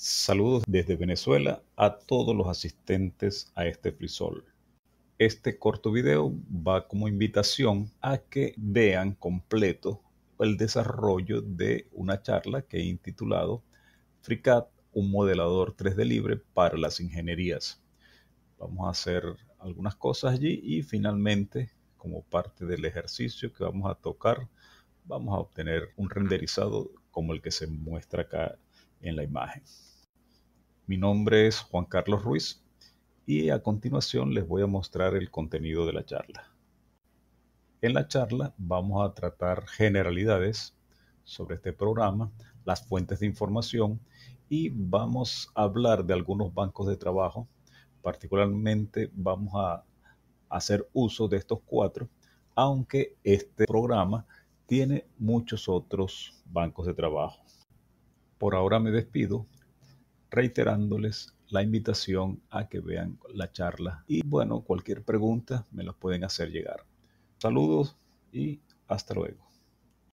Saludos desde Venezuela a todos los asistentes a este frisol. Este corto video va como invitación a que vean completo el desarrollo de una charla que he intitulado FreeCAD, un modelador 3D libre para las ingenierías. Vamos a hacer algunas cosas allí y finalmente, como parte del ejercicio que vamos a tocar, vamos a obtener un renderizado como el que se muestra acá en la imagen. Mi nombre es Juan Carlos Ruiz y a continuación les voy a mostrar el contenido de la charla. En la charla vamos a tratar generalidades sobre este programa, las fuentes de información y vamos a hablar de algunos bancos de trabajo. Particularmente vamos a hacer uso de estos cuatro, aunque este programa tiene muchos otros bancos de trabajo. Por ahora me despido reiterándoles la invitación a que vean la charla y bueno, cualquier pregunta me las pueden hacer llegar. Saludos y hasta luego.